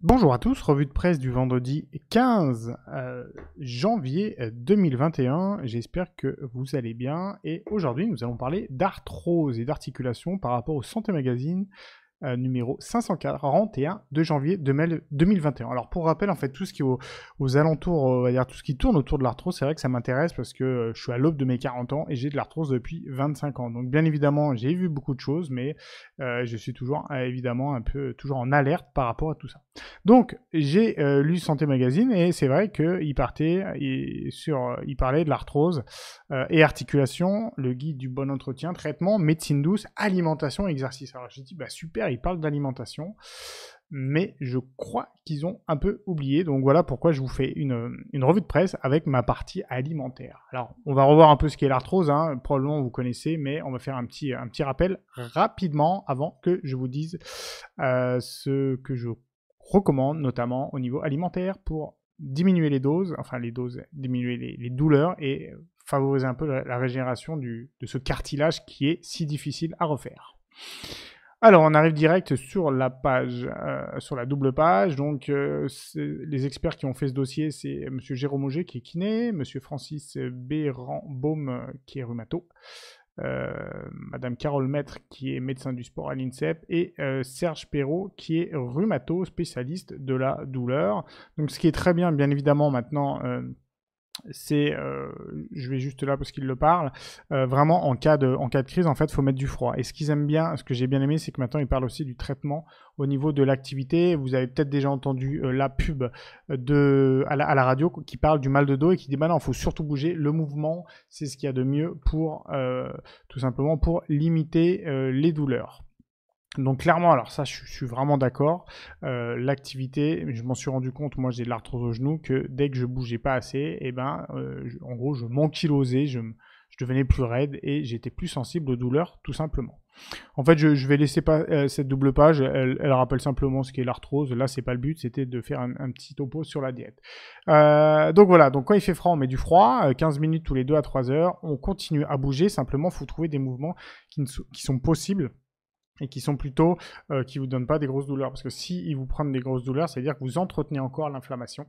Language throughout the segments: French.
Bonjour à tous, revue de presse du vendredi 15 euh, janvier 2021. Euh, J'espère que vous allez bien. Et aujourd'hui, nous allons parler d'arthrose et d'articulation par rapport au Santé Magazine euh, numéro 541 de janvier 2021. Alors pour rappel, en fait, tout ce qui est aux, alentours, alentours, euh, va dire tout ce qui tourne autour de l'arthrose, c'est vrai que ça m'intéresse parce que euh, je suis à l'aube de mes 40 ans et j'ai de l'arthrose depuis 25 ans. Donc bien évidemment, j'ai vu beaucoup de choses, mais je suis toujours évidemment un peu toujours en alerte par rapport à tout ça. Donc j'ai lu Santé Magazine et c'est vrai qu'il partait et sur, il parlait de l'arthrose et articulation, le guide du bon entretien, traitement, médecine douce, alimentation, exercice. Alors j'ai dit bah super il ils parlent d'alimentation, mais je crois qu'ils ont un peu oublié. Donc voilà pourquoi je vous fais une, revue de presse avec ma partie alimentaire. Alors, on va revoir un peu ce qu'est l'arthrose, hein. probablement vous connaissez, mais on va faire un petit, un petit rappel rapidement avant que je vous dise euh, ce que je recommande, notamment au niveau alimentaire, pour diminuer les doses, enfin les doses, diminuer les, douleurs et favoriser un peu la, régénération de ce cartilage qui est si difficile à refaire. Alors, on arrive direct sur la page, euh, sur la double page. Donc, euh, les experts qui ont fait ce dossier, c'est M. Jérôme Auger qui est kiné, M. Francis béran qui est rhumato, euh, Madame Carole Maître qui est médecin du sport à l'INSEP et Serge Perrault qui est rhumato, spécialiste de la douleur. Donc, ce qui est très bien, bien évidemment, maintenant c'est, euh, je vais juste là parce qu'il le parle, euh, vraiment en cas, de, en cas de crise, en fait, faut mettre du froid. Et ce qu'ils aiment bien, ce que j'ai bien aimé, c'est que maintenant, ils parlent aussi du traitement au niveau de l'activité. Vous avez peut-être déjà entendu euh, la pub de, à la, radio qui parle du mal de dos et qui dit, bah non, faut surtout bouger. Le mouvement, c'est ce qu'il y a de mieux pour, tout simplement, pour limiter les douleurs. Donc clairement, alors ça, je, suis vraiment d'accord. Euh, l'activité, je m'en suis rendu compte, moi j'ai de l'arthrose au genou, que dès que je bougeais pas assez, eh ben, euh, en gros, je m'ankylosais, je, devenais plus raide et j'étais plus sensible aux douleurs, tout simplement. En fait, je, vais laisser pas, euh, cette double page, elle, rappelle simplement ce qu'est l'arthrose. Là, c'est pas le but, c'était de faire un, petit topo sur la diète. donc voilà, donc quand il fait froid, on met du froid, 15 minutes tous les deux à 3 heures, on continue à bouger, simplement, faut trouver des mouvements qui sont possibles et qui sont plutôt euh, qui vous donnent pas des grosses douleurs parce que si ils vous prennent des grosses douleurs, c'est à dire que vous entretenez encore l'inflammation.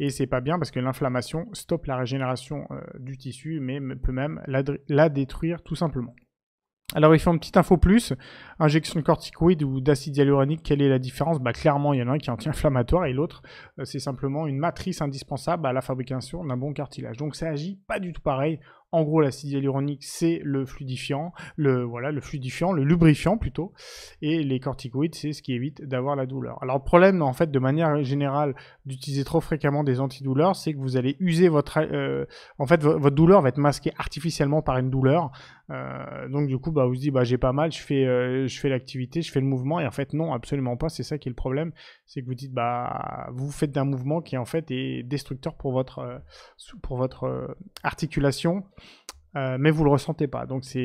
Et c'est pas bien parce que l'inflammation stoppe la régénération euh, du tissu, mais peut même la, détruire tout simplement. Alors, il fait une petite info plus. Injection de corticoïdes ou d'acide hyaluronique, quelle est la différence bah, Clairement, il y en a un qui est anti-inflammatoire et l'autre, euh, c'est simplement une matrice indispensable à la fabrication d'un bon cartilage. Donc, ça agit pas du tout pareil. En gros, l'acide hyaluronique, c'est le fluidifiant, le, voilà, le fluidifiant, le lubrifiant plutôt. Et les corticoïdes, c'est ce qui évite d'avoir la douleur. Alors, le problème, en fait, de manière générale, d'utiliser trop fréquemment des antidouleurs, c'est que vous allez user votre. Euh, en fait, votre douleur va être masquée artificiellement par une douleur. Euh, donc, du coup, bah, vous dites, bah, j'ai pas mal, je fais, euh, fais l'activité, je fais le mouvement. Et en fait, non, absolument pas. C'est ça qui est le problème. C'est que vous dites, bah, vous faites d'un mouvement qui, en fait, est destructeur pour votre, pour votre articulation euh, mais vous le ressentez pas. Donc c'est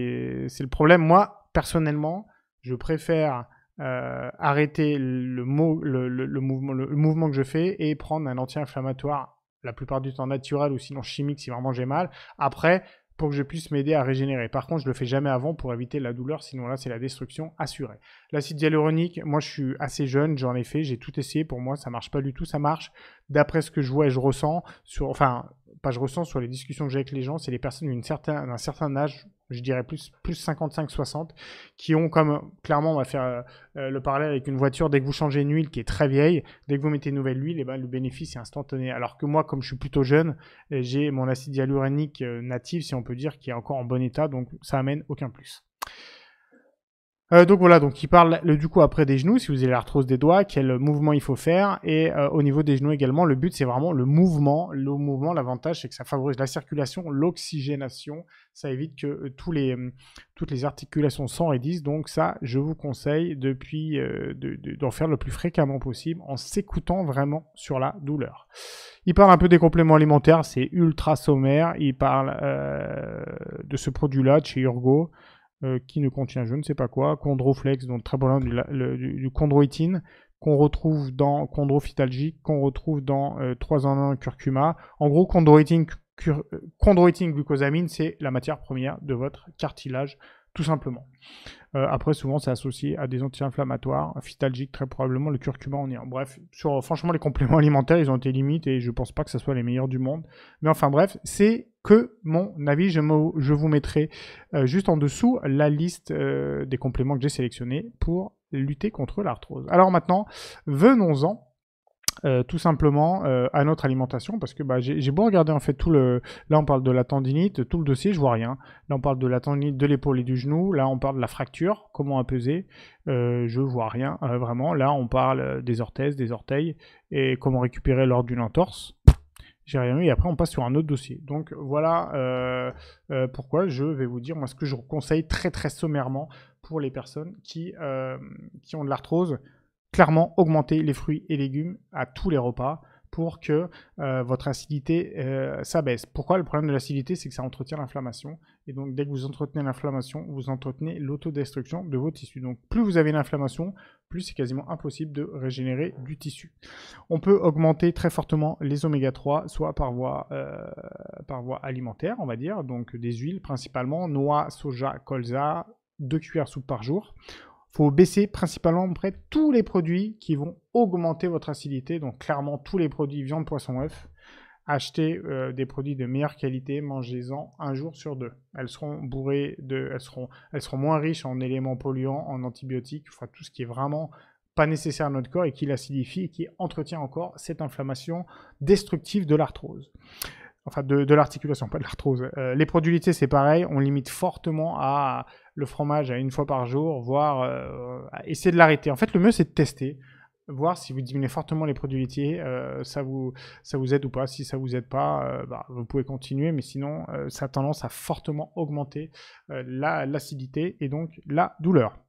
le problème. Moi, personnellement, je préfère euh, arrêter le, mot le, le, mouvement, le, mouvement que je fais et prendre un anti-inflammatoire la plupart du temps naturel ou sinon chimique si vraiment j'ai mal. Après, pour que je puisse m'aider à régénérer. Par contre, je le fais jamais avant pour éviter la douleur, sinon là, c'est la destruction assurée. L'acide hyaluronique, moi, je suis assez jeune, j'en ai fait, j'ai tout essayé. Pour moi, ça marche pas du tout, ça marche d'après ce que je vois et je ressens. Sur, enfin, pas je ressens sur les discussions que j'ai avec les gens, c'est les personnes d'un certain, âge, je dirais plus, 55-60, qui ont comme, clairement, on va faire euh, euh, le parallèle avec une voiture, dès que vous changez une huile qui est très vieille, dès que vous mettez une nouvelle huile, eh ben, le bénéfice est instantané. Alors que moi, comme je suis plutôt jeune, eh, j'ai mon acide hyaluronique euh, natif, si on peut dire, qui est encore en bon état, donc ça amène aucun plus. Euh, donc voilà, donc il parle du coup après des genoux, si vous avez l'arthrose des doigts, quel euh, mouvement il faut faire. Et euh, au niveau des genoux également, le but c'est vraiment le mouvement. Le mouvement, l'avantage c'est que ça favorise la circulation, l'oxygénation. Ça évite que tous les, toutes les articulations s'enraidissent. Donc ça, je vous conseille depuis d'en faire le plus fréquemment possible en s'écoutant vraiment sur la douleur. Il parle un peu des compléments alimentaires, c'est ultra sommaire. Il parle de ce produit-là de chez Urgo. Euh, qui ne contient je ne sais pas quoi, chondroflex, donc très bon du, chondroïtine, qu'on retrouve dans chondrophytalgique, qu'on retrouve dans 3 euh, en 1 curcuma. En gros, euh, chondroïtine, glucosamine, c'est la matière première de votre cartilage tout simplement. après, souvent, c'est associé à des anti-inflammatoires, phytalgiques très probablement, le curcuma, en est Bref, sur, franchement, les compléments alimentaires, ils ont été limites et je pense pas que ce soit les meilleurs du monde. Mais enfin, bref, c'est mon avis. Je, je vous mettrai euh, juste en dessous la liste euh, des compléments que j'ai sélectionnés pour lutter contre l'arthrose. Alors maintenant, venons-en. Euh, tout simplement à notre alimentation parce que bah, j'ai beau regarder en fait tout le là on parle de la tendinite tout le dossier je vois rien là on parle de la tendinite de l'épaule et du genou là on parle de la fracture comment apaiser je vois rien vraiment là on parle des orthèses des orteils et comment récupérer lors d'une entorse j'ai rien eu, et après on passe sur un autre dossier. Donc voilà euh, euh, pourquoi je vais vous dire moi ce que je conseille très très sommairement pour les personnes qui, euh, qui ont de l'arthrose. Clairement, augmenter les fruits et légumes à tous les repas pour que votre acidité s'abaisse. Pourquoi le problème de l'acidité C'est que ça entretient l'inflammation et donc, dès que vous entretenez l'inflammation, vous entretenez l'autodestruction de vos tissus. Donc, plus vous avez l'inflammation, plus c'est quasiment impossible de régénérer du tissu. On peut augmenter très fortement les oméga 3, soit par voie, euh, par voie alimentaire, on va dire, donc des huiles principalement, noix, soja, colza, 2 cuillères soupe par jour. Il faut baisser principalement près tous les produits qui vont augmenter votre acidité, donc clairement tous les produits viande, poisson, œuf Acheter euh, des produits de meilleure qualité, mangez-en un jour sur deux. Elles seront bourrées de, elles seront, elles seront moins riches en éléments polluants, en antibiotiques, enfin tout ce qui est vraiment pas nécessaire à notre corps et qui l'acidifie et qui entretient encore cette inflammation destructive de l'arthrose. Enfin, de, de l'articulation, pas de l'arthrose. Euh, les produits laitiers, c'est pareil, on limite fortement à le fromage à une fois par jour, voire euh, essayer de l'arrêter. En fait, le mieux, c'est de tester voir si vous diminuez fortement les produits laitiers, euh, ça, vous, ça vous aide ou pas. Si ça vous aide pas, euh, bah, vous pouvez continuer, mais sinon, euh, ça a tendance à fortement augmenter l'acidité et donc la douleur.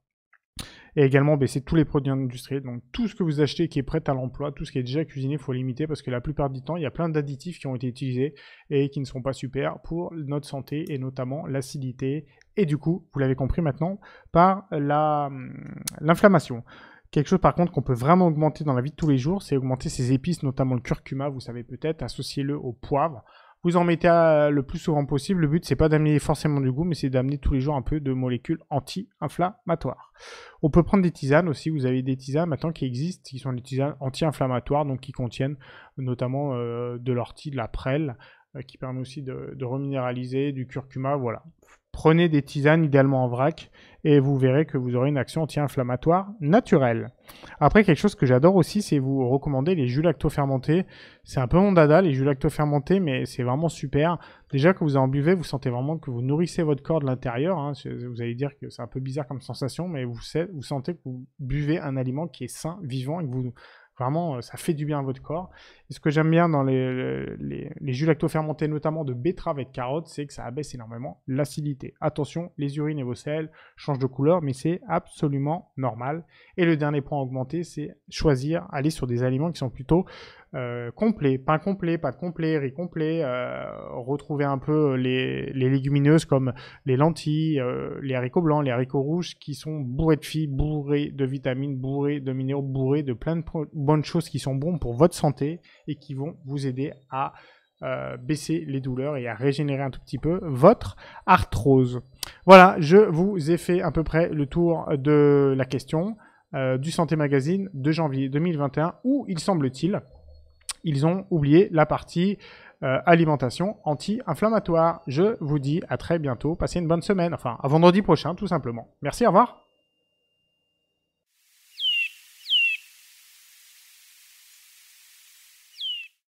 Et également baisser tous les produits industriels. Donc tout ce que vous achetez qui est prêt à l'emploi, tout ce qui est déjà cuisiné, il faut limiter parce que la plupart du temps, il y a plein d'additifs qui ont été utilisés et qui ne sont pas super pour notre santé et notamment l'acidité. Et du coup, vous l'avez compris maintenant, par hum, l'inflammation. Quelque chose par contre qu'on peut vraiment augmenter dans la vie de tous les jours, c'est augmenter ses épices, notamment le curcuma, vous savez peut-être, associez-le au poivre. Vous en mettez euh, le plus souvent possible. Le but, c'est pas d'amener forcément du goût, mais c'est d'amener tous les jours un peu de molécules anti-inflammatoires. On peut prendre des tisanes aussi. Vous avez des tisanes maintenant qui existent, qui sont des tisanes anti-inflammatoires, donc qui contiennent notamment euh, de l'ortie, de la prêle, euh, qui permet aussi de reminéraliser, du curcuma, voilà. Prenez des tisanes idéalement en vrac et vous verrez que vous aurez une action anti-inflammatoire naturelle. Après, quelque chose que j'adore aussi, c'est vous recommander les jus lactofermentés. fermentés C'est un peu mon dada, les jus lactofermentés, mais c'est vraiment super. Déjà, que vous en buvez, vous sentez vraiment que vous nourrissez votre corps de l'intérieur. Hein. Vous allez dire que c'est un peu bizarre comme sensation, mais vous, vous sentez que vous buvez un aliment qui est sain, vivant, et que vous Vraiment, euh, ça fait du bien à votre corps. Et ce que j'aime bien dans les, jus lactofermentés, notamment de betterave et de carotte, c'est que ça abaisse énormément l'acidité. Attention, les urines et vos selles changent de couleur, mais c'est absolument normal. Et le dernier point à augmenter, c'est choisir, aller sur des aliments qui sont plutôt euh, complet, pain complet, pâte complet, riz complet, euh, retrouver un peu euh, les, légumineuses comme les lentilles, les haricots blancs, les haricots rouges qui sont bourrés de fibres, bourrés de vitamines, bourrés de minéraux, bourrés de plein de bonnes choses qui sont bonnes pour votre santé et qui vont vous aider à baisser les douleurs et à régénérer un tout petit peu votre arthrose. Voilà, je vous ai fait à peu près le tour de la question du Santé Magazine de janvier 2021 où, il semble-t-il, ils ont oublié la partie euh, alimentation anti-inflammatoire. Je vous dis à très bientôt, passez une bonne semaine, enfin à vendredi prochain tout simplement. Merci, au revoir.